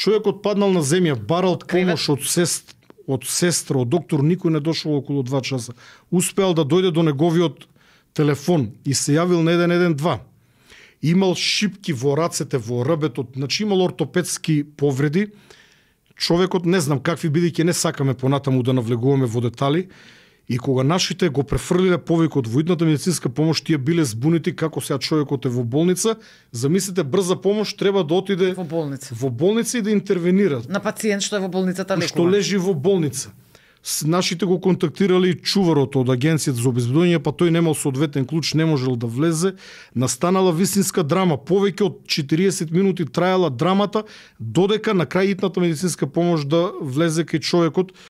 човекот паднал на земја, барал од помош од сест, од сестра, од доктор, никој не дошол околу 2 часа. Успеал да дојде до неговиот телефон и се јавил на 112. Имал шипки во рацете, во рбетот, значи имал ортопедски повреди. Човекот не знам какви бидејќи не сакаме понатаму да навлегуваме во детали, И кога нашите го префрлиле повеќе од војната медицинска помош, тие биле збунити како сега човекот е во болница, замислете брза помош треба да отиде во болница. Во болница и да интервенира. На пациент што е во болницата лекува. Што лежи во болница. С нашите го контактирали чуварот од агенцијата за обезбедување, па тој немал соодветен клуч, не можел да влезе. Настанала вистинска драма, повеќе од 40 минути траела драмата, додека на крај итната медицинска помош да влезе кај човекот